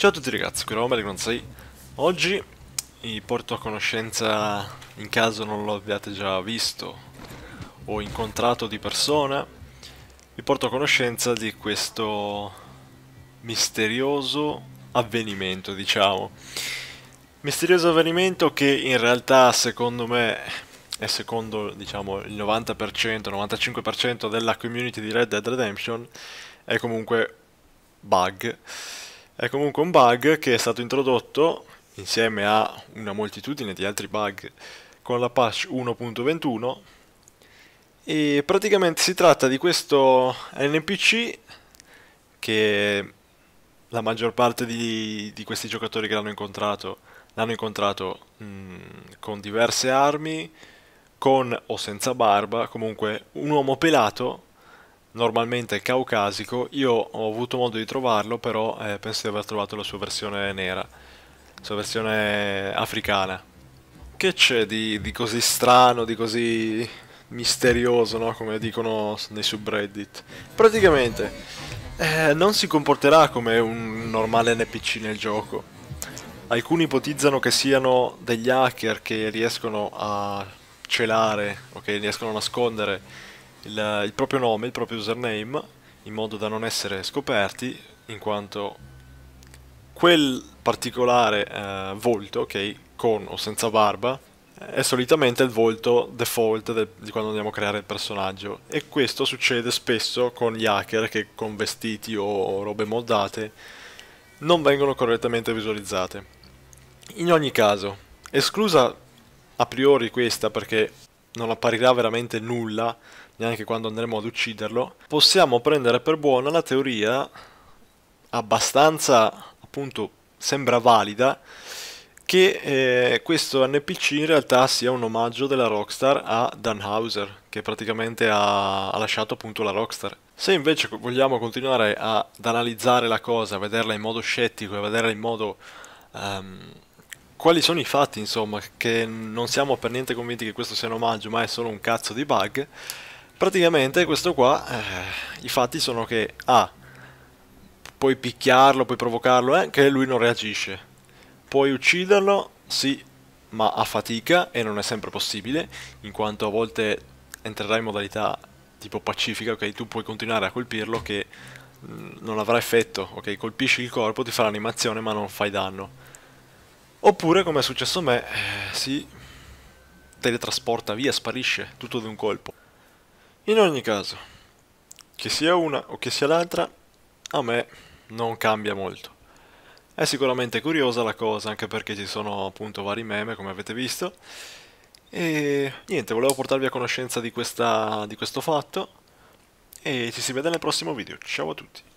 Ciao a tutti ragazzi, qui è non sei. Oggi vi porto a conoscenza, in caso non lo abbiate già visto o incontrato di persona, vi porto a conoscenza di questo misterioso avvenimento, diciamo. Misterioso avvenimento che in realtà secondo me e secondo diciamo il 90%, 95% della community di Red Dead Redemption è comunque bug è comunque un bug che è stato introdotto insieme a una moltitudine di altri bug con la patch 1.21 e praticamente si tratta di questo NPC che la maggior parte di, di questi giocatori che l'hanno incontrato l'hanno incontrato mh, mm, con diverse armi con o senza barba comunque un uomo pelato normalmente caucasico, io ho avuto modo di trovarlo, però eh, penso di aver trovato la sua versione nera, la sua versione africana. Che c'è di, di, così strano, di così misterioso, no? come dicono nei subreddit? Praticamente eh, non si comporterà come un normale NPC nel gioco. Alcuni ipotizzano che siano degli hacker che riescono a celare o che riescono a nascondere il, il proprio nome, il proprio username, in modo da non essere scoperti, in quanto quel particolare eh, volto, ok, con o senza barba, è solitamente il volto default del, di quando andiamo a creare il personaggio e questo succede spesso con gli hacker che con vestiti o robe moddate non vengono correttamente visualizzate. In ogni caso, esclusa a priori questa perché non apparirà veramente nulla, neanche quando andremo ad ucciderlo, possiamo prendere per buona la teoria abbastanza, appunto, sembra valida, che eh, questo NPC in realtà sia un omaggio della Rockstar a Dan Hauser, che praticamente ha, ha lasciato appunto la Rockstar. Se invece vogliamo continuare ad analizzare la cosa, vederla in modo scettico e vederla in modo... Um, quali sono i fatti, insomma, che non siamo per niente convinti che questo sia un omaggio, ma è solo un cazzo di bug. Praticamente questo qua, eh, i fatti sono che A, puoi picchiarlo, puoi provocarlo, eh, che lui non reagisce. Puoi ucciderlo, sì, ma a fatica e non è sempre possibile, in quanto a volte entrerà in modalità tipo pacifica, ok, tu puoi continuare a colpirlo che mh, mm, non avrà effetto, ok, colpisci il corpo, ti fa l'animazione ma non fai danno Oppure, come è successo a me, eh, si teletrasporta via, sparisce tutto un colpo. In ogni caso, che sia una o che sia l'altra, a me non cambia molto. È sicuramente curiosa la cosa, anche perché ci sono appunto vari meme, come avete visto. E niente, volevo portarvi a conoscenza di, questa, di questo fatto. E ci si vede nel prossimo video. Ciao a tutti.